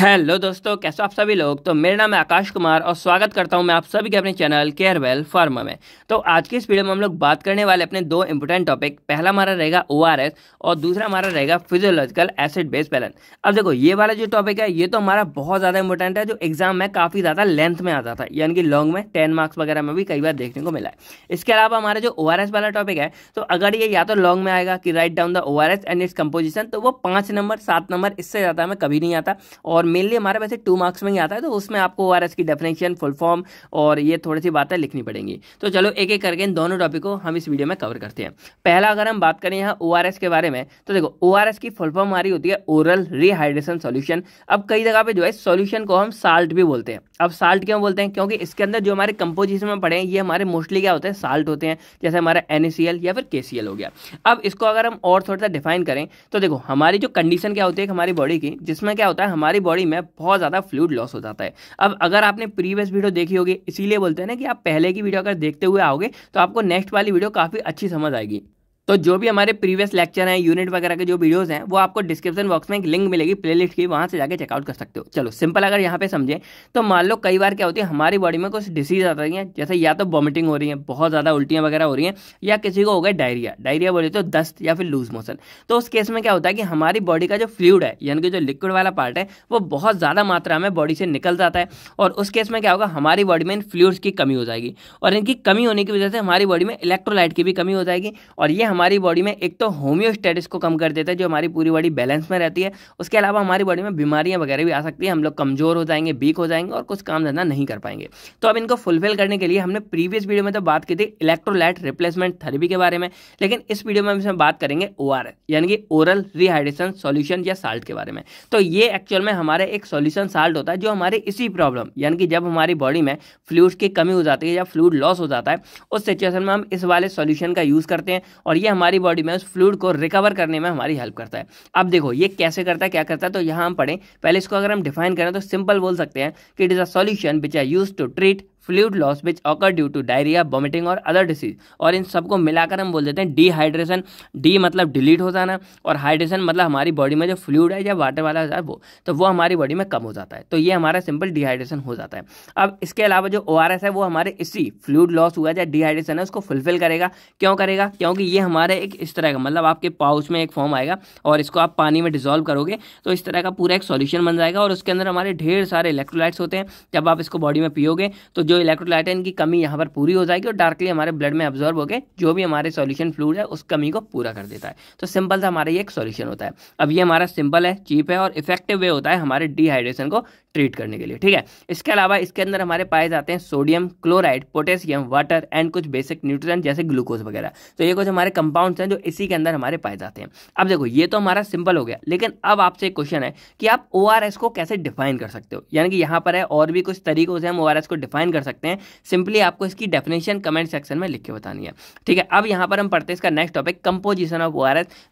Hello दोस्तों कैसे आप सभी लोग तो मेरा नाम है आकाश कुमार और स्वागत करता हूं मैं आप सभी के अपने चैनल केयरवेल फार्मा में तो आज की इस वीडियो में हम लोग बात करने वाले अपने दो इंपॉर्टेंट टॉपिक पहला हमारा रहेगा ओ और दूसरा हमारा रहेगा फिजियोलॉजिकल एसिड बेस बैलेंस अब देखो ये वाला जो टॉपिक है ये तो हमारा बहुत ज़्यादा इंपॉर्टेंट है जो एग्जाम में काफ़ी ज़्यादा लेंथ में आता था यानी कि लॉन्ग में टेन मार्क्स वगैरह में भी कई बार देखने को मिला है इसके अलावा हमारा जो ओ वाला टॉपिक है तो अगर ये या तो लॉन्ग में आएगा कि write down the O and its composition तो वो पाँच नंबर सात नंबर इससे ज़्यादा हमें कभी नहीं आता और मेनली हमारे वैसे टू मार्क्स में ही आता है तो उसमें आपको ओ की डेफिनेशन फुल फॉर्म और ये थोड़ी सी बातें लिखनी पड़ेंगी तो चलो एक एक करके इन दोनों टॉपिक को हम इस वीडियो में कवर करते हैं पहला अगर हम बात करें यहाँ ओ के बारे में तो देखो ओ की फुल फॉर्म हमारी होती है ओरल रिहाइड्रेशन सोल्यूशन अब कई जगह पर जो है सोल्यूशन को हम साल्ट भी बोलते हैं अब साल्ट क्यों बोलते हैं क्योंकि इसके अंदर जो हमारे कंपोजिशन में पड़े हैं ये हमारे मोस्टली क्या होते हैं साल्ट होते हैं जैसे हमारा एन या फिर के हो गया अब इसको अगर हम और थोड़ा सा डिफाइन करें तो देखो हमारी जो कंडीशन क्या होती है हमारी बॉडी की जिसमें क्या होता है हमारी बॉडी बॉडी में बहुत ज़्यादा फ्लूड लॉस हो जाता है अब अगर आपने प्रीवियस वीडियो देखी होगी इसीलिए बोलते हैं ना कि आप पहले की वीडियो अगर देखते हुए आओगे तो आपको नेक्स्ट वाली वीडियो काफ़ी अच्छी समझ आएगी तो जो भी हमारे प्रीवियस लेक्चर हैं यूनिट वगैरह के जो वीडियोस हैं वो आपको डिस्क्रिप्शन बॉक्स में एक लिंक मिलेगी प्लेलिस्ट की वहाँ से जाके चेकआउट कर सकते हो चलो सिंपल अगर यहाँ पे समझें तो मान लो कई बार क्या होती है हमारी बॉडी में कुछ डिसीज आ रही है जैसे या तो वॉमिटिंग हो रही है बहुत ज़्यादा उल्टियाँ वगैरह हो रही हैं या किसी को हो गया डायरिया डायरिया बोले तो दस्त या फिर लूज मोशन तो उस केस में क्या होता है कि हमारी बॉडी का जो फ्लूड है यानी कि जो लिक्विड वाला पार्ट है वो बहुत ज़्यादा मात्रा में बॉडी से निकल जाता है और उस केस में क्या होगा हमारी बॉडी में इन फ्लूड्स की कमी हो जाएगी और इनकी कमी होने की वजह से हमारी बॉडी में इलेक्ट्रोलाइट की भी कमी हो जाएगी और ये हमारी बॉडी में एक तो होम्योस्टेटिस को कम कर देता है जो हमारी पूरी बॉडी बैलेंस में रहती है उसके अलावा हमारी बॉडी में बीमारियाँ वगैरह भी आ सकती है हम लोग कमज़ोर हो जाएंगे वीक हो जाएंगे और कुछ काम धंधा नहीं कर पाएंगे तो अब इनको फुलफिल करने के लिए हमने प्रीवियस वीडियो में तो बात की थी इलेक्ट्रोलाइट रिप्लेसमेंट थेरेपी के बारे में लेकिन इस वीडियो में हम बात करेंगे ओ यानी कि ओरल रिहाइड्रेशन सोल्यूशन या साल्ट के बारे में तो ये एक्चुअल में हमारे एक सोल्यूशन साल्ट होता है जो हमारे इसी प्रॉब्लम यानी कि जब हमारी बॉडी में फ्लूड की कमी हो जाती है या फ्लूड लॉस हो जाता है उस सिचुएशन में हम इस वाले सोल्यूशन का यूज़ करते हैं और ये हमारी बॉडी में उस फ्लूड को रिकवर करने में हमारी हेल्प करता है अब देखो ये कैसे करता है क्या करता है तो यहाँ हम पढ़ें पहले इसको अगर हम डिफाइन करें तो सिंपल बोल सकते हैं कि it is a solution which are use to treat fluid loss which occur due to diarrhoea vomiting और अदर डिसीज और इन सबको मिलाकर हम बोल देते हैं डिहाइड्रेशन डी मतलब डिलीट हो जाना और हाइड्रेशन मतलब हमारी बॉडी में जो फ्लूड है या वाटर वाला है वो तो वो हमारी बॉडी में कम हो जाता है तो ये हमारा सिंपल डिहाइड्रेशन हो जाता है अब इसके अलावा जो ओ है वो हमारे इसी फ्लूड लॉस हुआ या डिहाइड्रेशन है उसको फुलफिल करेगा क्यों करेगा क्योंकि ये हमारे एक इस तरह का मतलब आपके पाउच में एक फॉर्म आएगा और इसको आप पानी में डिजोल्व करोगे तो इस तरह का पूरा एक सोल्यूशन बन जाएगा और उसके अंदर हमारे ढेर सारे इलेक्ट्रोलाइट्स होते हैं जब आप इसको बॉडी में पियोगे तो जो इलेक्ट्रोलाइट है इनकी कमी यहाँ पर पूरी हो जाएगी और डार्कली हमारे ब्लड में अब्जॉर्ब होकर जो भी हमारे सॉल्यूशन फ्लूड है उस कमी को पूरा कर देता है तो सिंपल सा हमारा ये एक सॉल्यूशन होता है अब ये हमारा सिंपल है चीप है और इफेक्टिव वे होता है हमारे डिहाइड्रेशन को ट्रीट करने के लिए ठीक है इसके अलावा इसके अंदर हमारे पाए जाते हैं sodium chloride potassium water and कुछ बेसिक न्यूट्रिएंट जैसे ग्लूकोज वगैरह तो ये कुछ हमारे कंपाउंड्स हैं जो इसी के अंदर हमारे पाए जाते हैं अब देखो ये तो हमारा सिंपल हो गया लेकिन अब आपसे एक क्वेश्चन है कि आप ओ को कैसे डिफाइन कर सकते हो यानी कि यहाँ पर है और भी कुछ तरीकों से हम ओ को डिफाइन कर सकते हैं सिंपली आपको इसकी डेफिनेशन कमेंट सेक्शन में लिख के बतानी है ठीक है अब यहाँ पर हम पढ़ते हैं इसका next topic composition of O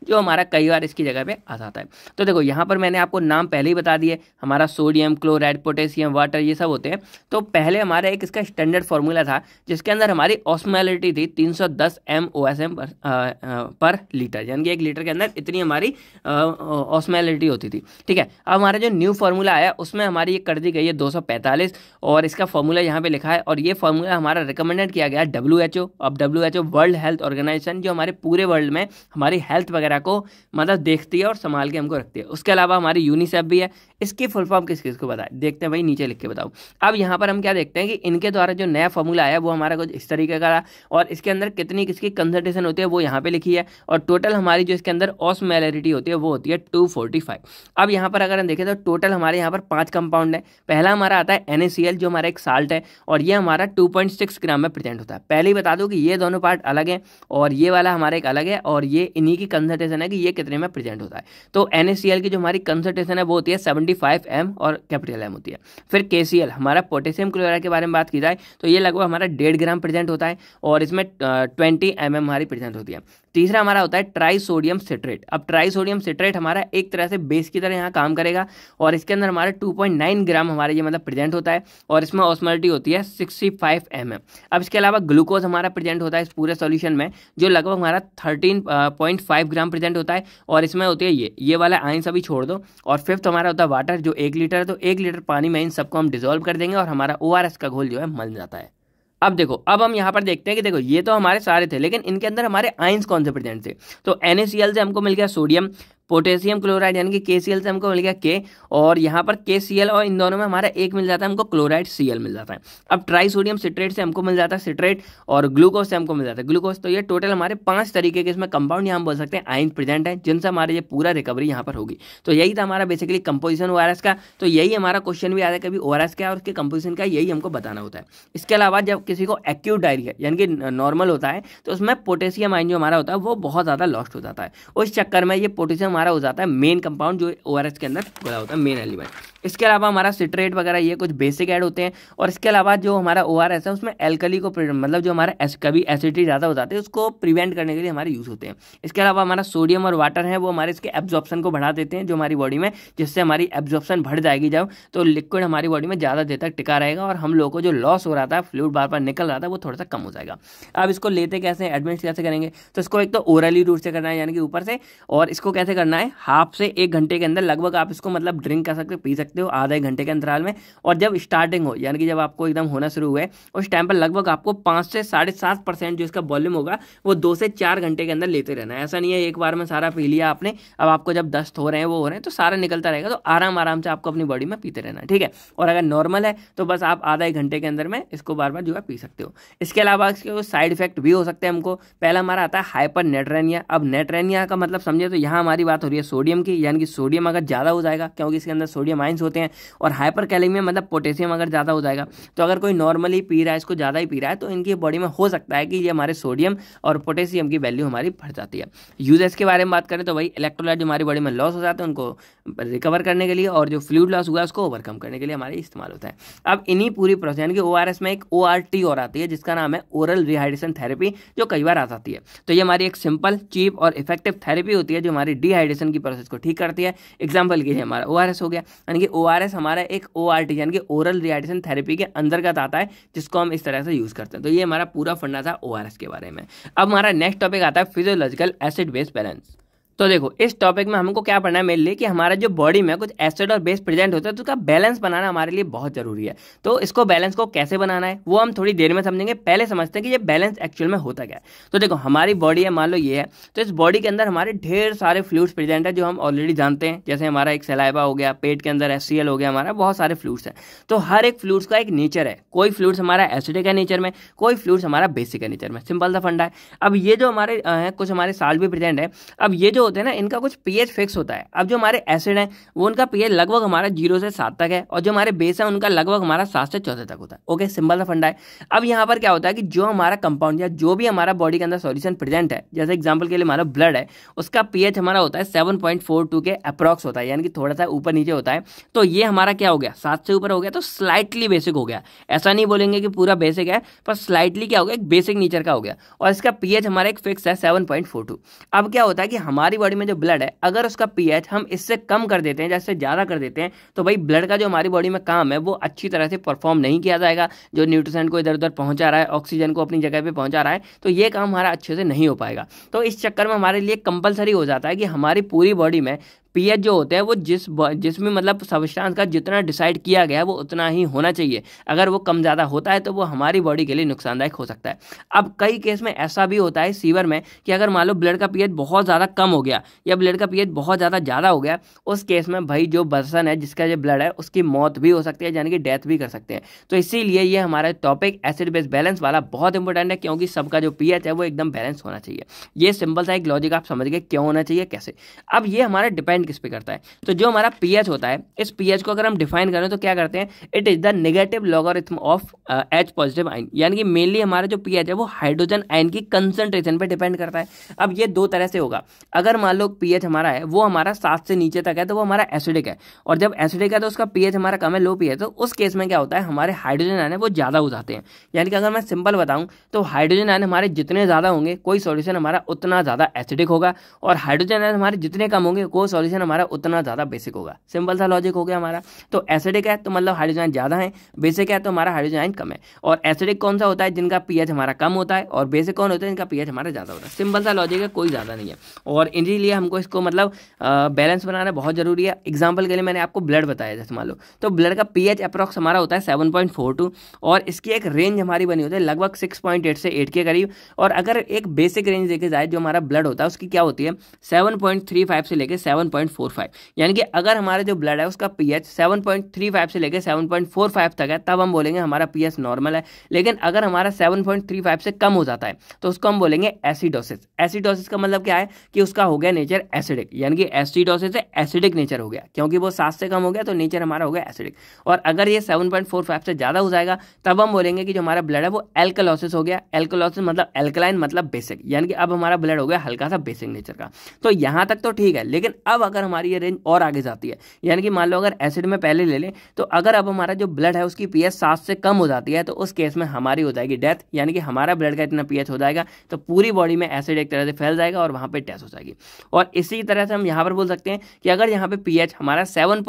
जो हमारा कई बार इसकी जगह पर आ जाता है तो देखो यहाँ पर मैंने आपको नाम पहले ही बता दिए हमारा सोडियम क्लोराइड पोटेशियम वाटर ये सब होते हैं तो पहले हमारा एक इसका स्टैंडर्ड फार्मूला था जिसके अंदर हमारी ऑस्मैलिटी थी 310 एम ओ एस एम पर, पर लीटर यानी कि एक लीटर के अंदर इतनी हमारी ऑस्मैलिटी होती थी ठीक है अब हमारा जो न्यू फार्मूला आया उसमें हमारी ये कर दी गई है दो और इसका फार्मूला यहाँ पर लिखा है और ये फार्मूला हमारा रिकमेंडेड किया गया डब्ल्यू एच ओ अब W H O World Health Organization जो हमारे पूरे वर्ल्ड में हमारी हेल्थ वगैरह को मतलब देखती है और संभाल के हमको रखती है उसके अलावा हमारी यूनिसेफ भी है इसकी फुल फॉर्म किस किस को बताए देखते हैं भाई नीचे लिख के बताओ अब यहाँ पर हम क्या देखते हैं कि इनके द्वारा जो नया फॉर्मूला आया वो हमारा कुछ इस तरीके का रहा और इसके अंदर कितनी किसकी कंसल्टेशन होती है वो यहाँ पे लिखी है और टोटल हमारी जो इसके अंदर ऑसमेलरिटी होती है वो होती है टू फोर्टी फाइव अब यहाँ पर अगर हम देखें तो टोटल हमारे यहाँ पर पाँच कंपाउंड है पहला हमारा आता है एन जो हमारा एक साल्ट है और ये हमारा टू ग्राम में प्रेजेंट होता है पहले ही बता दूँ कि ये दोनों पार्ट अलग हैं और ये वाला हमारा एक अलग है और ये इन्हीं की कंसल्टेशन है कि ये कितने में प्रेजेंट होता है तो एन की जो हमारी कंसल्टेशन है वो होती है सेवन ट्वेंटी फाइव एम और कैपिटल एम होती है फिर के सी एल हमारा पोटेशियम क्लोराइड के बारे में बात की जाए तो ये लगभग हमारा डेढ़ ग्राम प्रेजेंट होता है और इसमें ट्वेंटी एम एम हमारी प्रेजेंट होती है तीसरा हमारा होता है ट्राई सोडियम सिट्रेट अब ट्राई सोडियम सिट्रेट हमारा एक तरह से बेस की तरह यहाँ काम करेगा और इसके अंदर हमारा 2.9 ग्राम हमारे ये मतलब प्रेजेंट होता है और इसमें ऑस्मोलिटी होती है 65 फाइव mm. अब इसके अलावा ग्लूकोज हमारा प्रेजेंट होता है इस पूरे सोल्यूशन में जो लगभग हमारा thirteen point five gram present होता है और इसमें होती है ये ये वाला आइन सभी छोड़ दो और फिफ्थ हमारा होता है वाटर जो एक लीटर है तो एक लीटर पानी में इन सबको हम डिजोल्व कर देंगे और हमारा ओ का घोल जो है मल जाता है अब देखो अब हम यहाँ पर देखते हैं कि देखो ये तो हमारे सारे थे लेकिन इनके अंदर हमारे आइंस कौन से प्रेजेंट थे तो एन से हमको मिल गया सोडियम पोटेशियम क्लोराइड यानी कि के से हमको मिल गया के और यहाँ पर के और इन दोनों में हमारा एक मिल जाता है हमको क्लोराइड सी मिल जाता है अब ट्राइसोडियम सिट्रेट से हमको मिल जाता है सिट्रेट और ग्लूकोज से हमको मिल जाता है ग्लूकोज तो ये टोटल हमारे पांच तरीके के इसमें कंपाउंड यहाँ बोल सकते हैं आइन प्रेजेंट है जिनसे हमारे ये पूरा रिकवरी यहाँ पर होगी तो यही था हमारा बेसिकली कंपोजिशन ओ का तो यही हमारा क्वेश्चन भी आता है कभी ओ आर क्या का और उसके कंपोजिशन का यही हमको बताना होता है इसके अलावा जब किसी को एक्यूट डायरिया यानी कि नॉर्मल होता है तो उसमें पोटेशियम आइन जो हमारा होता है वो बहुत ज़्यादा लॉस्ट हो जाता है उस चक्कर में ये पोटेशियम हमारा हो जाता है मेन कंपाउंड जो ओ के अंदर घुला होता है मेन एलिमेंट इसके अलावा हमारा सिट्रेट वगैरह ये कुछ बेसिक ऐड होते हैं और इसके अलावा जो हमारा ओ है उसमें एल्कली को मतलब जो हमारा एस, कभी एसिडिटी ज़्यादा हो जाती है उसको प्रिवेंट करने के लिए हमारे यूज़ होते हैं इसके अलावा हमारा सोडियम और वाटर है वो हमारे इसके एब्जॉर्प्शन को बढ़ा देते हैं जो हमारी बॉडी में जिससे हमारी एब्जॉर्प्शन बढ़ जाएगी जब तो लिक्विड हमारी बॉडी में ज़्यादा देर तक टिका रहेगा और हम लोग को जो लॉस हो रहा था फ्लूड बार बार निकल रहा था वो थोड़ा सा कम हो जाएगा अब इसको लेते कैसे एडमिट कैसे करेंगे तो इसको एक तो ओरली रूट से करना है यानी कि ऊपर से और इसको कैसे करना करना है हाफ से एक घंटे के अंदर लगभग आप इसको मतलब ड्रिंक कर सकते हो पी सकते हो आधे घंटे के अंतराल में और जब स्टार्टिंग हो यानी कि जब आपको एकदम होना शुरू हुआ है उस टाइम पर लगभग आपको पाँच से साढ़े परसेंट जो इसका वॉल्यूम होगा वो दो से चार घंटे के अंदर लेते रहना है ऐसा नहीं है एक बार में सारा पी लिया आपने अब आपको जब दस्त हो रहे हैं वो हो रहे हैं तो सारा निकलता रहेगा तो आराम आराम से आपको अपनी बॉडी में पीते रहना ठीक है और अगर नॉर्मल है तो बस आप आधा एक घंटे के अंदर में इसको बार बार जो है पी सकते हो इसके अलावा इसके साइड इफेक्ट भी हो सकते हैं हमको पहला हमारा आता है हाइपर नेट्रेनिया अब नेट्रेनिया का मतलब समझे तो यहाँ हमारी बात हो रही है सोडियम की यानी कि सोडियम अगर ज़्यादा हो जाएगा क्योंकि इसके अंदर सोडियम आइंस होते हैं और हाइपर कैलेमिया मतलब पोटेशियम अगर ज़्यादा हो जाएगा तो अगर कोई नॉर्मली पी रहा है इसको ज़्यादा ही पी रहा है तो इनकी बॉडी में हो सकता है कि ये हमारे सोडियम और पोटेशियम की वैल्यू हमारी बढ़ जाती है यूजेस के बारे में बात करें तो भाई इलेक्ट्रोलाइट जो हमारी बॉडी में लॉस हो जाते हैं उनको रिकवर करने के लिए और जो फ्लूड लॉस हुआ उसको ओवरकम करने के लिए हमारे इस्तेमाल होता है अब इन्हीं पूरी प्रोसेस यानी कि ओ में एक ओ और आती है जिसका नाम है ओरल रिहाइड्रेशन थेरेपी जो कई बार आ जाती है तो ये हमारी एक सिंपल चीप और इफेक्टिव थेरेपी होती है जो हमारी डिहाइड्रेशन हाइड्रेशन की प्रोसेस को ठीक करती है एग्जाम्पल लिए हमारा ओ हो गया यानी कि ओ हमारा एक ओ यानी कि ओरल रिहाइड्रेशन थेरेपी के अंतर्गत आता है जिसको हम इस तरह से यूज़ करते हैं तो ये हमारा पूरा फंडा था ओ के बारे में अब हमारा नेक्स्ट टॉपिक आता है फिजियोलॉजिकल एसिड बेस बैलेंस तो देखो इस टॉपिक में हमको क्या पढ़ना है मेरे लिए कि हमारा जो बॉडी में कुछ एसिड और बेस प्रेजेंट होता है तो उसका बैलेंस बनाना हमारे लिए बहुत जरूरी है तो इसको बैलेंस को कैसे बनाना है वो हम थोड़ी देर में समझेंगे पहले समझते हैं कि ये बैलेंस एक्चुअल में होता क्या है तो देखो हमारी बॉडी है मान लो ये है तो इस बॉडी के अंदर हमारे ढेर सारे फ्लूड्स प्रेजेंट है जो हम ऑलरेडी जानते हैं जैसे हमारा एक सलाइबा हो गया पेट के अंदर एस हो गया हमारा बहुत सारे फ्लूड्स हैं तो हर एक फ्लूड्स का एक नेचर है कोई फ्लूड्स हमारा एसिडिक है नेचर में कोई फ्लूड्स हमारा बेसिक है नेचर में सिंपल सा फंडा है अब ये जो हमारे कुछ हमारे साल भी प्रेजेंट है अब ये जो होते हैं ना इनका कुछ पीएच फिक्स होता है अब जो हमारे एसिड हैं वो उनका पीएच लगभग हमारा जीरो से सात तक है और जो हमारे बेस है उनका लगभग हमारा सात से चौदह तक होता है ओके सिंपल सा फंडा है अब यहाँ पर क्या होता है कि जो हमारा कंपाउंड या जो भी हमारा बॉडी के अंदर सोल्यूशन प्रेजेंट है जैसे एग्जाम्पल के लिए हमारा ब्लड है उसका पी हमारा होता है सेवन के अप्रॉक्स होता है यानी कि थोड़ा सा ऊपर नीचे होता है तो ये हमारा क्या हो गया सात से ऊपर हो गया तो स्लाइटली बेसिक हो गया ऐसा नहीं बोलेंगे कि पूरा बेसिक है पर स्लाइटली क्या हो गया एक बेसिक नेचर का हो गया और इसका पी हमारा एक फिक्स है सेवन अब क्या होता है कि हमारी हमारी बॉडी में जो ब्लड है अगर उसका पीएच हम इससे कम कर देते हैं जैसे ज़्यादा कर देते हैं तो भाई ब्लड का जो हमारी बॉडी में काम है वो अच्छी तरह से परफॉर्म नहीं किया जाएगा जो न्यूट्रिशन को इधर उधर पहुंचा रहा है ऑक्सीजन को अपनी जगह पर पहुंचा रहा है तो ये काम हमारा अच्छे से नहीं हो पाएगा तो इस चक्कर में हमारे लिए कंपलसरी हो जाता है कि हमारी पूरी बॉडी में पीएच जो होता है वो जिस जिसमें मतलब सबस्टांस का जितना डिसाइड किया गया है वो उतना ही होना चाहिए अगर वो कम ज़्यादा होता है तो वो हमारी बॉडी के लिए नुकसानदायक हो सकता है अब कई केस में ऐसा भी होता है सीवर में कि अगर मान लो ब्लड का पीएच बहुत ज़्यादा कम हो गया या ब्लड का पीएच बहुत ज़्यादा ज़्यादा हो गया उस केस में भाई जो बर्सन है जिसका जो ब्लड है उसकी मौत भी हो सकती है यानी कि डेथ भी कर सकते हैं तो इसीलिए ये हमारा टॉपिक एसिड बेस बैलेंस वाला बहुत इंपॉर्टेंट है क्योंकि सबका जो पीएच है वो एकदम बैलेंस होना चाहिए ये सिंपल सा एक लॉजिक आप समझ गए क्यों होना चाहिए कैसे अब ये हमारा डिपेंड किस पे करता है तो जो हमारा पीएच होता है इस पीएच को अगर हम डिफाइन करें तो क्या करते हैं it is the negative logarithm of H positive ion यानी कि मेनली हमारा जो पीएच है वो हाइड्रोजन आइन की कंसनट्रेशन पर डिपेंड करता है अब ये दो तरह से होगा अगर मान लो पीएच हमारा है वो हमारा सात से नीचे तक है तो वो हमारा एसिडिक है और जब एसिडिक है तो उसका पीएच हमारा कम है लो पीएच तो उस केस में क्या होता है हमारे हाइड्रोजन आयन है वो ज़्यादा हो जाते हैं यानी कि अगर मैं सिंपल बताऊं तो हाइड्रोजन आयन हमारे जितने ज़्यादा होंगे कोई सॉल्यूशन हमारा उतना ज़्यादा एसिडिक होगा और हाइड्रोजन आयन हमारे जितने कम होंगे कोई सॉल्यूशन कंपोजिशन हमारा उतना ज़्यादा बेसिक होगा सिंपल सा लॉजिक हो गया हमारा तो एसिडिक है तो मतलब हाइड्रोजन ज़्यादा है बेसिक है तो हमारा हाइड्रोजन कम है और एसिडिक कौन सा होता है जिनका पी हमारा कम होता है और बेसिक कौन होता है जिनका पी हमारा ज़्यादा होता है सिंपल सा लॉजिक है कोई ज़्यादा नहीं है और इसीलिए हमको इसको मतलब बैलेंस बनाना बहुत ज़रूरी है एग्जाम्पल के लिए मैंने आपको ब्लड बताया जैसे मान लो तो ब्लड का पी एच हमारा होता है सेवन और इसकी एक रेंज हमारी बनी होती है लगभग सिक्स से एट के करीब और अगर एक बेसिक रेंज देखे जाए जो हमारा ब्लड होता है उसकी क्या होती है सेवन से लेकर सेवन 7.45 यानी कि अगर हमारा जो ब्लड है उसका पीएच 7.35 से लेकर 7.45 तक है तब हम बोलेंगे हमारा पीएच नॉर्मल है लेकिन अगर हमारा 7.35 से कम हो जाता है तो उसको हम बोलेंगे एसिडोसिस एसिडोसिस का मतलब क्या है कि उसका हो गया नेचर एसिडिक यानी कि एसिडोसिस से एसिडिक नेचर हो गया क्योंकि वो सात से कम हो गया तो नेचर हमारा हो गया एसिडिक और अगर ये सेवन से ज़्यादा हो जाएगा तब हम बोलेंगे कि जो हमारा ब्लड है वो एल्कलॉसिस हो गया एल्कलॉसिस मतलब एल्कलाइन मतलब बेसिक यानी कि अब हमारा ब्लड हो गया हल्का सा बेसिक नेचर का तो यहाँ तक तो ठीक है लेकिन अब अगर हमारी ये रेंज और आगे जाती है यानी कि मान लो अगर एसिड में पहले ले लें तो अगर अब हमारा जो ब्लड है उसकी पीएच सात से कम हो जाती है तो उस केस में हमारी हो जाएगी डेथ यानी कि हमारा ब्लड का इतना पीएच हो जाएगा तो पूरी बॉडी में एसिड एक तरह से फैल जाएगा और वहाँ पर डेथ हो जाएगी और इसी तरह से हम यहाँ पर बोल सकते हैं कि अगर यहाँ पर पी हमारा सेवन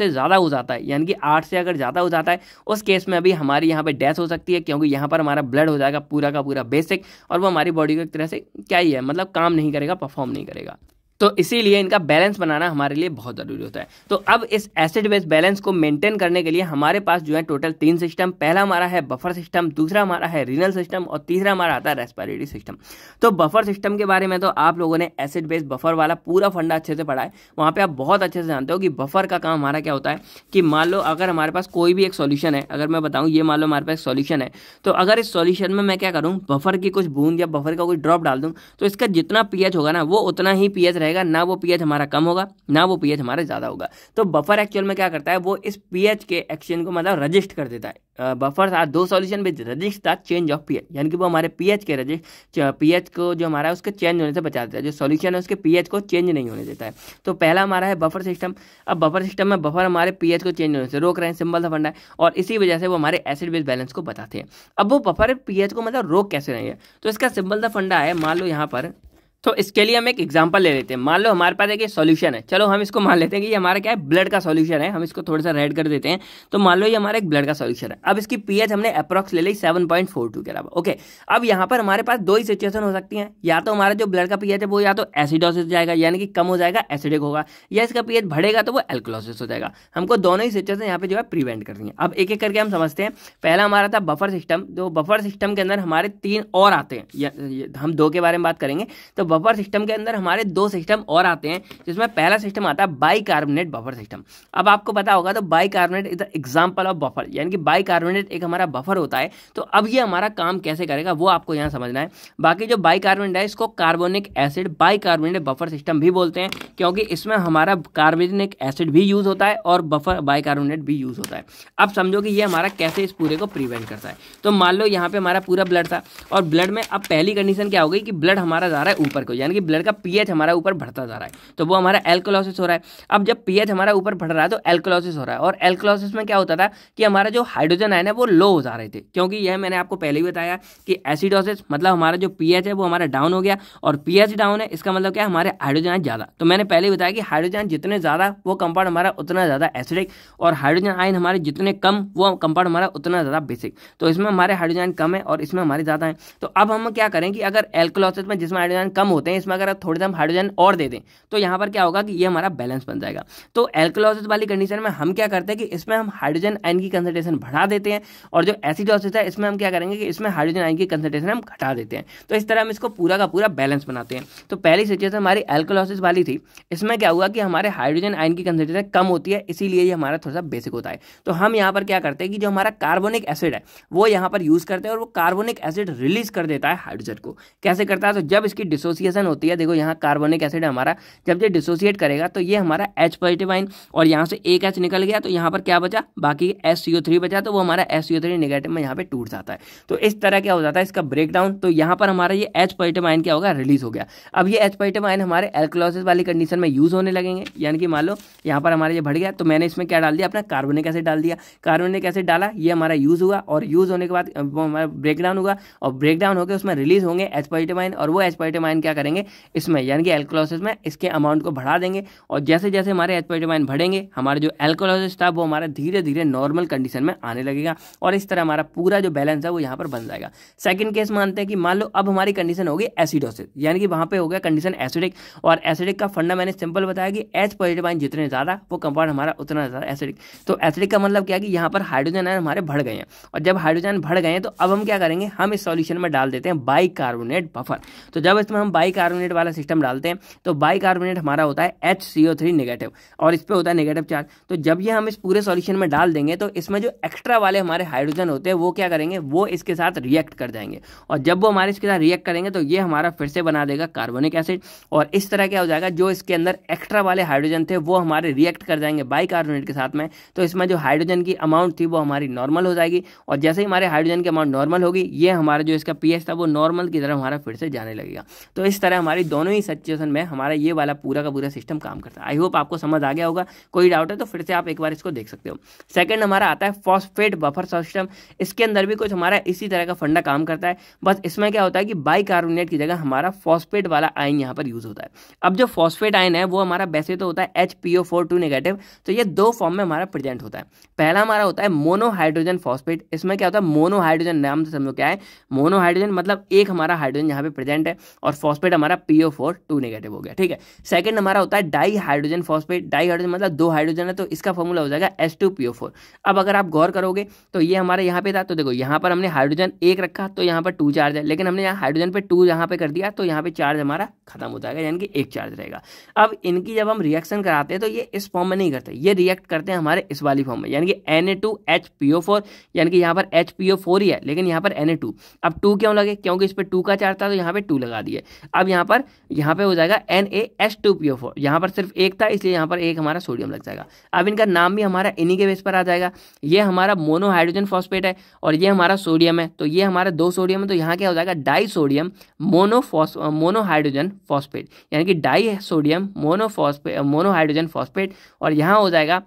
से ज़्यादा हो जाता है यानी कि आठ से अगर ज़्यादा हो जाता है उस केस में अभी हमारी यहाँ पर डेथ हो सकती है क्योंकि यहाँ पर हमारा ब्लड हो जाएगा पूरा का पूरा बेसिक और वो हमारी बॉडी को एक तरह से क्या ही है मतलब काम नहीं करेगा परफॉर्म नहीं करेगा तो इसीलिए इनका बैलेंस बनाना हमारे लिए बहुत ज़रूरी होता है तो अब इस एसिड बेस बैलेंस को मेंटेन करने के लिए हमारे पास जो है टोटल तीन सिस्टम पहला हमारा है बफर सिस्टम दूसरा हमारा है रीनल सिस्टम और तीसरा हमारा आता है रेस्पायरेटरी सिस्टम तो बफर सिस्टम के बारे में तो आप लोगों ने एसिड बेस बफर वाला पूरा फंडा अच्छे से पढ़ा है वहाँ पर आप बहुत अच्छे से जानते हो कि बफर का काम हमारा क्या होता है कि मान लो अगर हमारे पास कोई भी एक सोल्यूशन है अगर मैं बताऊँ ये मान लो हमारे पास सोल्यूशन है तो अगर इस सोल्यूशन में मैं क्या करूँ बफर की कुछ बूंद या बफर का कोई ड्रॉप डाल दूँ तो इसका जितना पीएच होगा ना वो उतना ही पीएच रहेगा रहेगा ना वो पीएच हमारा कम होगा ना वो पीएच हमारा ज़्यादा होगा तो बफर एक्चुअल में क्या करता है वो इस पीएच के एक्सचेंज को मतलब रजिस्ट कर देता है बफर था दो सॉल्यूशन विद रजिस्ट था चेंज ऑफ पीएच यानी कि वो हमारे पीएच के रजिस्ट पीएच को जो हमारा है उसके चेंज होने से बचा देता है जो सॉल्यूशन है उसके पीएच को चेंज नहीं होने देता है तो पहला हमारा है बफर सिस्टम अब बफर सिस्टम में बफर हमारे पीएच को चेंज होने से रोक रहे हैं सिंबल था फंडा है और इसी वजह से वो हमारे एसिड बेस बैलेंस को बताते हैं अब वो बफर पीएच को मतलब रोक कैसे रहेंगे तो इसका सिंबल था फंडा है मान लो यहाँ पर तो इसके लिए हम एक एग्जाम्पल ले लेते हैं मान लो हमारे पास एक सॉल्यूशन है चलो हम इसको मान लेते हैं कि ये हमारा क्या है ब्लड का सॉल्यूशन है हम इसको थोड़ा सा रेड कर देते हैं तो मान लो ये हमारा एक ब्लड का सॉल्यूशन है अब इसकी पीएच हमने अप्रॉक्स ले ली सेवन पॉइंट फोर टू के अलावा ओके अब यहाँ पर हमारे पास दो ही सिचुएशन हो सकती है या तो हमारा जो ब्लड का पीएच है वो या तो एसिडोसिस जाएगा यानी कि कम हो जाएगा एसिडिक होगा या इसका पीएच बढ़ेगा तो वो एल्कोलोसिस हो जाएगा हमको दोनों ही सिचुएशन यहाँ पे जो है प्रिवेंट करनी है अब एक एक करके हम समझते हैं पहला हमारा था बफर सिस्टम जो बफर सिस्टम के अंदर हमारे तीन और आते हैं हम दो के बारे में बात करेंगे तो बफर सिस्टम के अंदर हमारे दो सिस्टम और आते हैं जिसमें पहला सिस्टम आता है बाई कार्बोनेट बफर सिस्टम अब आपको पता होगा तो bicarbonate is example of buffer यानी कि बाई कार्बोनेट एक हमारा बफर होता है तो अब ये हमारा काम कैसे करेगा वो आपको यहाँ समझना है बाकी जो कार्बोनेट है इसको carbonic acid carbonate buffer system भी बोलते हैं क्योंकि इसमें हमारा कार्बोनिक एसिड भी यूज़ होता है और बफर बाइकार्बोनेट भी यूज़ होता है अब समझो कि ये हमारा कैसे इस पूरे को प्रिवेंट करता है तो मान लो यहाँ पे हमारा पूरा ब्लड था और ब्लड में अब पहली कंडीशन क्या हो गई कि ब्लड हमारा जा रहा है ऊपर ऊपर को यानी कि ब्लड का पीएच हमारा ऊपर बढ़ता जा रहा है तो वो हमारा एल्कोलॉसिस हो रहा है अब जब पीएच हमारा ऊपर बढ़ रहा है तो एल्कोलॉसिस हो रहा है और एल्कोलॉसिस में क्या होता था कि हमारा जो हाइड्रोजन आयन है वो लो हो जा रहे थे क्योंकि यह मैंने आपको पहले ही बताया कि एसिडोसिस मतलब हमारा जो पीएच है वो हमारा डाउन हो गया और पीएच डाउन है इसका मतलब क्या हमारे हाइड्रोजन आयन ज़्यादा तो मैंने पहले ही बताया कि हाइड्रोजन जितने ज़्यादा वो कंपाउंड हमारा उतना ज़्यादा एसिडिक और हाइड्रोजन आयन हमारे जितने कम वो कंपाउंड हमारा उतना ज़्यादा बेसिक तो इसमें हमारे हाइड्रोजन कम है और इसमें हमारे ज़्यादा है तो अब हम क्या करें कि अगर एल्कोलॉसिस में जिसमें हाइड्रोजन कम होते हैं इसमें अगर आप थोड़े दम हाइड्रोजन और दे दें तो यहाँ पर क्या होगा कि ये हमारा बैलेंस बन जाएगा तो एल्कोलॉसिस वाली कंडीशन में हम क्या करते हैं कि इसमें हम हाइड्रोजन आइन की कंसनट्रेशन बढ़ा देते हैं और जो एसिडोसिस है इसमें हम क्या करेंगे कि इसमें हाइड्रोजन आइन की कंसनट्रेशन हम घटा देते हैं तो इस तरह हम इसको पूरा का पूरा बैलेंस बनाते हैं तो पहली सिचुएशन हमारी एल्कोलॉसिस वाली थी इसमें क्या हुआ कि हमारे हाइड्रोजन आइन की कंसनट्रेशन कम होती है इसीलिए ये हमारा थोड़ा सा बेसिक होता है तो हम यहाँ पर क्या करते हैं कि जो हमारा कार्बोनिक एसिड है वो यहाँ पर यूज़ करते हैं और वो कार्बोनिक एसिड रिलीज कर देता है हाइड्रोजन को कैसे करता है तो जब इसकी डिसोस डिसोसिएशन होती है देखो यहाँ कार्बोनिक एसिड हमारा जब ये डिसोसिएट करेगा तो ये हमारा एच पॉजिटिव आइन और यहाँ से एक एच निकल गया तो यहाँ पर क्या बचा बाकी एस सी ओ थ्री बचा तो वो हमारा S C O three negative में यहाँ पर टूट जाता है तो इस तरह क्या हो जाता है इसका ब्रेकडाउन तो यहाँ पर हमारा ये एच पॉजिटिव आइन क्या होगा रिलीज हो गया अब ये एच पॉजिटिव आइन हमारे एल्कोलोसिस वाली कंडीशन में यूज होने लगेंगे यानी कि मान लो यहाँ पर हमारा ये बढ़ गया तो मैंने इसमें क्या डाल दिया अपना कार्बोनिक एसिड डाल दिया कार्बोनिक एसिड डाला ये हमारा यूज़ हुआ और यूज़ होने के बाद वो हमारा ब्रेकडाउन होगा और ब्रेकडाउन होकर उसमें रिलीज होंगे एच पॉजिटिव आइन और वो एच पॉजिटिव आइन क्या करेंगे इसमें यानी कि एल्कोलोसिस में इसके अमाउंट को बढ़ा देंगे और जैसे जैसे हमारे एचपेटोमाइन बढ़ेंगे हमारे जो एल्कोलोसिस था वो हमारा धीरे धीरे नॉर्मल कंडीशन में आने लगेगा और इस तरह हमारा पूरा जो बैलेंस है वो यहाँ पर बन जाएगा सेकेंड केस मानते हैं कि मान लो अब हमारी कंडीशन होगी एसिडोसिस यानी कि वहाँ पर हो गया कंडीशन एसिडिक और एसिडिक का फंडा मैंने सिंपल बताया कि एच पॉजिटिव आइन जितने ज़्यादा वो कंपाउंड हमारा उतना ज़्यादा एसिडिक तो एसिडिक का मतलब क्या कि यहाँ पर हाइड्रोजन आयन हमारे बढ़ गए हैं और जब हाइड्रोजन बढ़ गए हैं तो अब हम क्या करेंगे हम इस सॉल्यूशन में डाल देते हैं बाइकार्बोनेट बफर तो जब इसमें हम बाई कार्बोनेट वाला सिस्टम डालते हैं तो बाई कार्बोनेट हमारा होता है H C O three negative और इस पर होता है नेगेटिव चार्ज तो जब ये हम इस पूरे सॉल्यूशन में डाल देंगे तो इसमें जो एक्स्ट्रा वाले हमारे हाइड्रोजन होते हैं वो क्या करेंगे वो इसके साथ रिएक्ट कर जाएंगे और जब वो हमारे इसके साथ रिएक्ट करेंगे तो ये हमारा फिर से बना देगा कार्बोनिक एसिड और इस तरह क्या हो जाएगा जो इसके अंदर एक्स्ट्रा वाले हाइड्रोजन थे वो हमारे रिएक्ट कर जाएंगे बाई कार्बोनेट के साथ में तो इसमें जो हाइड्रोजन की अमाउंट थी वो हमारी नॉर्मल हो जाएगी और जैसे ही हमारे हाइड्रोजन की अमाउंट नॉर्मल होगी ये हमारा जो इसका पी था वो नॉर्मल की तरह हमारा फिर से जाने लगेगा तो तो इस तरह हमारी दोनों ही सिचुएशन में हमारा ये वाला पूरा का पूरा सिस्टम काम करता है आई होप आपको समझ आ गया होगा कोई डाउट है तो फिर से आप एक बार इसको देख सकते हो सेकेंड हमारा आता है फॉस्फेट बफर सिस्टम इसके अंदर भी कुछ हमारा इसी तरह का फंडा काम करता है बस इसमें क्या होता है कि बाई की जगह हमारा फॉस्फेट वाला आयन यहाँ पर यूज़ होता है अब जो फॉस्फेट आयन है वो हमारा वैसे तो होता है H P O four two negative तो ये दो फॉर्म में हमारा प्रेजेंट होता है पहला हमारा होता है मोनोहाइड्रोजन फॉस्फेट इसमें क्या होता है मोनोहाइड्रोजन नाम से समझो क्या है मोनोहाइड्रोजन मतलब एक हमारा हाइड्रोजन यहाँ पे प्रेजेंट है और फॉस्फेट हमारा पीओ फोर टू नेगेटिव हो गया ठीक है सेकंड हमारा होता है di hydrogen phosphate di hydrogen मतलब दो हाइड्रोजन है तो इसका फॉर्मूला हो जाएगा एस टू पीओ फोर अब अगर आप गौर करोगे तो ये हमारे यहाँ पे था तो देखो यहाँ पर हमने हाइड्रोजन एक रखा तो यहाँ पर टू चार्ज है लेकिन हमने यहाँ हाइड्रोजन पर टू यहाँ पे कर दिया तो यहाँ पे चार्ज हमारा खत्म हो जाएगा यानी कि एक चार्ज रहेगा अब इनकी जब हम रिएक्शन कराते हैं तो ये इस फॉर्म में नहीं करते ये रिएक्ट करते हैं हमारे इस वाली फॉर्म में यानी कि N A two H P O four यानी कि यहाँ पर एच पी ओ फोर ही है लेकिन यहाँ पर एन ए टू अब टू क्यों लगे क्योंकि इस पर टू का चार्ज था तो यहाँ पर टू लगा दिए अब यहाँ पर यहाँ पे हो जाएगा N A S two P O four यहाँ पर सिर्फ एक था इसलिए यहाँ पर एक हमारा सोडियम लग जाएगा अब इनका नाम भी हमारा इन्हीं के बेस पर आ जाएगा ये हमारा मोनोहाइड्रोजन फॉस्फेट है और ये हमारा सोडियम है तो ये हमारा दो सोडियम है तो यहाँ क्या हो जाएगा di sodium monophos monohydrogen phosphate यानी कि di sodium monophosphate monohydrogen phosphate और यहाँ हो जाएगा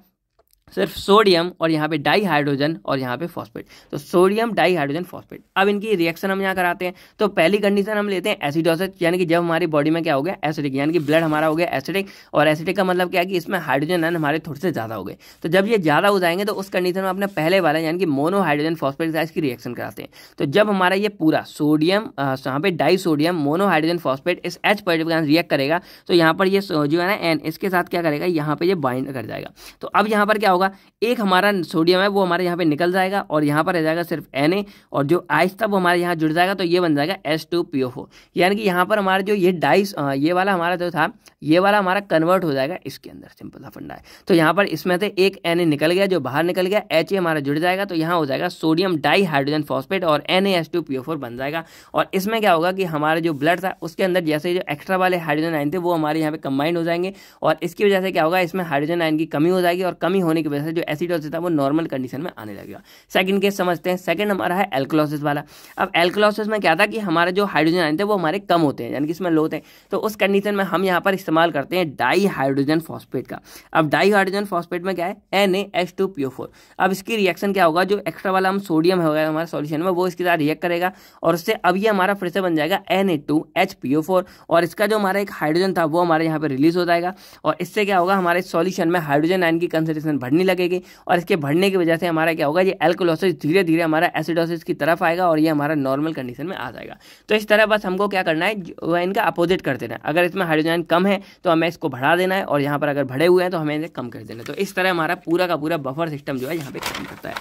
सिर्फ सोडियम और यहाँ पे डाई हाइड्रोजन और यहाँ पे फॉस्फेट तो सोडियम डाई हाइड्रोजन फॉस्फेट अब इनकी रिएक्शन हम यहाँ कराते हैं तो पहली कंडीशन हम लेते हैं एसिडोसिस यानी कि जब हमारी बॉडी में क्या हो गया एसिडिक यानी कि ब्लड हमारा हो गया एसिडिक और एसिडिक का मतलब क्या है कि इसमें हाइड्रोजन एन हमारे थोड़े से ज़्यादा हो गए तो जब ये ज़्यादा हो जाएंगे तो उस कंडीशन में अपने पहले वाला यानी कि मोनो हाइड्रोजन फॉस्फेट के इसकी रिएक्शन कराते हैं तो जब हमारा ये पूरा सोडियम यहाँ पे di sodium mono hydrogen phosphate इस एच पॉजिटिव के रिएक्ट करेगा तो यहाँ पर ये जो है ना एन इसके साथ क्या करेगा यहाँ पर ये बाइंड कर जाएगा तो अब यहाँ पर क्या होगा होगा एक हमारा सोडियम है वो हमारे यहाँ पे निकल जाएगा और यहाँ पर रह जाएगा सिर्फ एन और जो आइस था वो हमारे यहाँ जुड़ जाएगा तो ये बन जाएगा S two P O four यानी कि यहाँ पर हमारा जो ये डाइस ये वाला हमारा जो था ये वाला हमारा कन्वर्ट हो जाएगा इसके अंदर सिंपल सा फंडा है तो यहाँ पर इसमें से एक एन निकल गया जो बाहर निकल गया एच ए हमारा जुड़ जाएगा तो यहाँ हो जाएगा सोडियम डाई हाइड्रोजन फॉस्फेट और N S two P O four बन जाएगा और इसमें क्या होगा कि हमारे जो ब्लड था उसके अंदर जैसे जो एक्स्ट्रा वाले हाइड्रोजन आयन थे वो हमारे यहाँ पे कंबाइंड हो जाएंगे और इसकी वजह से क्या होगा इसमें हाइड्रोजन आयन की कमी हो जाएगी और कमी होने की वजह से जो एसिडोसिस था वो नॉर्मल कंडीशन में आने लगेगा सेकंड केस समझते हैं सेकंड हमारा है एल्कोलोसिस वाला अब एल्कोलोसिस में क्या था कि हमारे जो हाइड्रोजन आए थे वो हमारे कम होते हैं यानी कि इसमें लो होते हैं तो उस कंडीशन में हम यहाँ पर इस्तेमाल करते हैं डाई हाइड्रोजन फॉस्फेट का अब डाई हाइड्रोजन फॉस्फेट में क्या है N H two P O four अब इसकी रिएक्शन क्या होगा जो एक्स्ट्रा वाला हम सोडियम हो गया हमारे सोल्यूशन में वो इसके साथ रिएक्ट करेगा और उससे अब ये हमारा फिर से बन जाएगा N A two H P O four और इसका जो हमारा एक हाइड्रोजन था वो हमारे यहाँ पर रिलीज हो जाएगा और इससे क्या होगा हमारे सोल्यूशन में हाइड्रोजन आयन की कंसेंट्रेशन बढ़ बढ़ने लगेगी और इसके बढ़ने की वजह से हमारा क्या होगा ये एल्कोलोसिस धीरे धीरे हमारा एसिडोसिस की तरफ आएगा और ये हमारा नॉर्मल कंडीशन में आ जाएगा तो इस तरह बस हमको क्या करना है इनका अपोजिट कर देना है अगर इसमें हाइड्रोजन कम है तो हमें इसको बढ़ा देना है और यहाँ पर अगर बढ़े हुए हैं तो हमें इन्हें कम कर देना है तो इस तरह हमारा पूरा का पूरा बफर सिस्टम जो है यहाँ पर काम करता है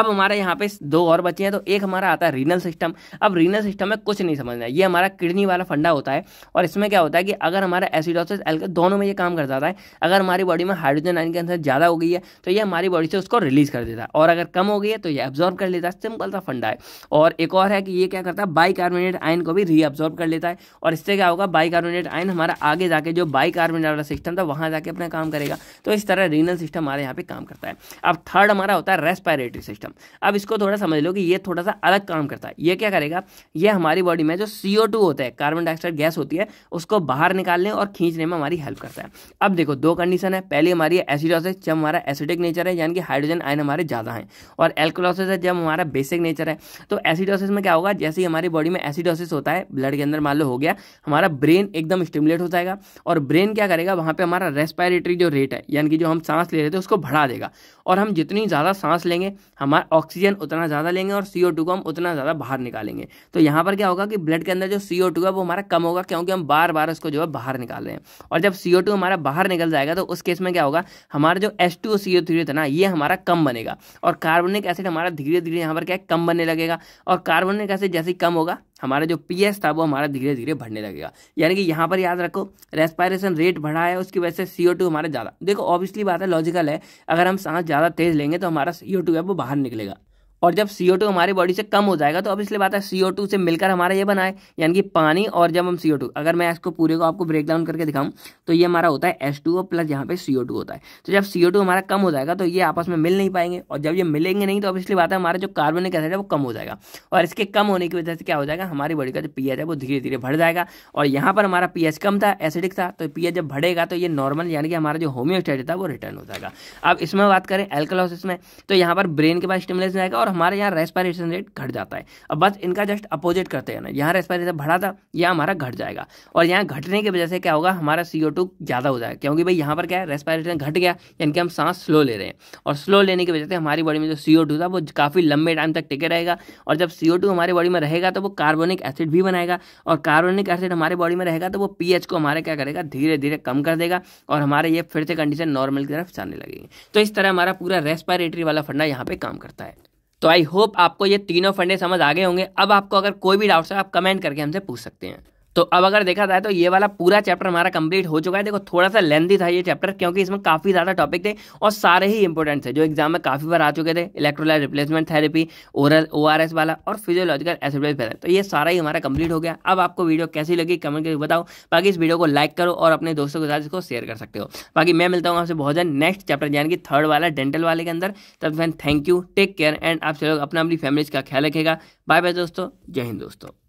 अब हमारे यहाँ पे दो और बच्चे हैं तो एक हमारा आता है रीनल सिस्टम अब रीनल सिस्टम में कुछ नहीं समझना है ये हमारा किडनी वाला फंडा होता है और इसमें क्या होता है कि अगर हमारा एसिडोसिस एल्को दोनों में ये काम कर जाता है अगर हमारी बॉडी में हाइड्रोजन आयन की अंदर ज़्यादा हो गई है तो ये हमारी बॉडी से उसको रिलीज कर देता है और अगर कम हो गई है तो ये एब्जॉर्ब कर लेता है सिंपल सा फंडा है और एक और है कि ये क्या करता है बाइकार्बोनेट आयन को भी रीअब्जॉर्ब कर लेता है और इससे क्या होगा बाइकार्बोनेट आयन हमारा आगे जाके जो कार्बोनेट वाला सिस्टम था वहाँ जाके अपना काम करेगा तो इस तरह रीनल सिस्टम हमारे यहाँ पर काम करता है अब थर्ड हमारा होता है रेस्पायरेटरी सिस्टम अब इसको थोड़ा समझ लो कि ये थोड़ा सा अलग काम करता है ये क्या करेगा ये हमारी बॉडी में जो सी होता है कार्बन डाइऑक्साइड गैस होती है उसको बाहर निकालने और खींचने में हमारी हेल्प करता है अब देखो दो कंडीशन है पहली हमारी एसिडोसिस जब हमारा एसिड एसिडिक नेचर है यानी कि हाइड्रोजन आयन हमारे ज़्यादा हैं और एल्कोलोसिस है जब हमारा बेसिक नेचर है तो एसिडोसिस में क्या होगा जैसे ही हमारी बॉडी में एसिडोसिस होता है ब्लड के अंदर मान लो हो गया हमारा ब्रेन एकदम स्टिमुलेट हो जाएगा और ब्रेन क्या करेगा वहाँ पर हमारा रेस्पायरेटरी जो रेट है यानी कि जो हम सांस ले रहे थे उसको बढ़ा देगा और हम जितनी ज़्यादा सांस लेंगे हमारा ऑक्सीजन उतना ज़्यादा लेंगे और सी को हम उतना ज़्यादा बाहर निकालेंगे तो यहाँ पर क्या होगा कि ब्लड के अंदर जो सी है वो हमारा कम होगा क्योंकि हम बार बार उसको जो है बाहर निकाल रहे हैं और जब सी हमारा बाहर निकल जाएगा तो उस केस में क्या होगा हमारा जो S two C CO three था ना ये हमारा कम बनेगा और कार्बनिक एसिड हमारा धीरे धीरे यहाँ पर क्या कम बनने लगेगा और कार्बनिक एसिड जैसे कम होगा हमारा जो पी था वो हमारा धीरे धीरे बढ़ने लगेगा यानी कि यहाँ पर याद रखो रेस्पायरेशन रेट बढ़ा है उसकी वजह से सी ओ टू हमारा ज़्यादा देखो ऑब्वियसली बात है लॉजिकल है अगर हम सांस ज़्यादा तेज़ लेंगे तो हमारा सी ओ टू है वो बाहर निकलेगा और जब सी हमारी बॉडी से कम हो जाएगा तो अब इसलिए बात है सी से मिलकर हमारा ये बनाए यानी कि पानी और जब हम सी अगर मैं इसको पूरे को आपको ब्रेक डाउन करके दिखाऊं तो ये हमारा होता है एस प्लस यहाँ पे सी होता है तो जब सी हमारा कम हो जाएगा तो ये आपस में मिल नहीं पाएंगे और जब ये मिलेंगे नहीं तो अब इसलिए बात है हमारा जो कार्बनिक एसिड है वो कम हो जाएगा और इसके कम होने की वजह से क्या हो जाएगा हमारी बॉडी का जो पी है वो धीरे धीरे बढ़ जाएगा और यहाँ पर हमारा पी कम था एसिडिक था तो पी जब बढ़ेगा तो ये नॉर्मल यानी कि हमारा जो होम्योस्टेट था वो रिटर्न हो जाएगा अब इसमें बात करें एल्कोलोसिस में तो यहाँ पर ब्रेन के पास स्टिमुलेशन आएगा और और हमारे यहाँ रेस्पायरेशन रेट घट जाता है अब बस इनका जस्ट अपोजिट करते हैं ना यहाँ रेस्पायरेशन बढ़ा था यहाँ हमारा घट जाएगा और यहाँ घटने की वजह से क्या होगा हमारा सी ज़्यादा हो जाएगा क्योंकि भाई यहाँ पर क्या है रेस्पायरेशन घट गया यानी कि हम सांस स्लो ले रहे हैं और स्लो लेने की वजह से हमारी बॉडी में जो सी था वो काफ़ी लंबे टाइम तक टिके रहेगा और जब सी हमारे बॉडी में रहेगा तो वो कार्बोनिक एसिड भी बनाएगा और कार्बोनिक एसिड हमारे बॉडी में रहेगा तो वो पी को हमारे क्या करेगा धीरे धीरे कम कर देगा और हमारे ये फिर से कंडीशन नॉर्मल की तरफ जाने लगेगी तो इस तरह हमारा पूरा रेस्पायरेटरी वाला फंडा यहाँ पे काम करता है तो आई होप आपको ये तीनों फंडे समझ आ गए होंगे अब आपको अगर कोई भी डाउट्स है आप कमेंट करके हमसे पूछ सकते हैं तो अब अगर देखा जाए तो ये वाला पूरा चैप्टर हमारा कंप्लीट हो चुका है देखो थोड़ा सा लेंदी था ये चैप्टर क्योंकि इसमें काफ़ी ज़्यादा टॉपिक थे और सारे ही इंपॉर्टेंट थे जो एग्जाम में काफ़ी बार आ चुके थे electrolyte replacement therapy oral O वाला और फिजियोलॉजिकल एसिडोज तो ये सारा ही हमारा कंप्लीट हो गया अब आपको वीडियो कैसी लगी कमेंट करके बताओ बाकी इस वीडियो को लाइक करो और अपने दोस्तों के साथ इसको शेयर कर सकते हो बाकी मैं मिलता हूँ आपसे बहुत जल्द नेक्स्ट चैप्टर यानी कि थर्ड वाला डेंटल वाले के अंदर तब फैन thank you take care and आप सब लोग अपना अपनी फैमिलीज का ख्याल रखेगा बाय बाय दोस्तों जय हिंद दोस्तों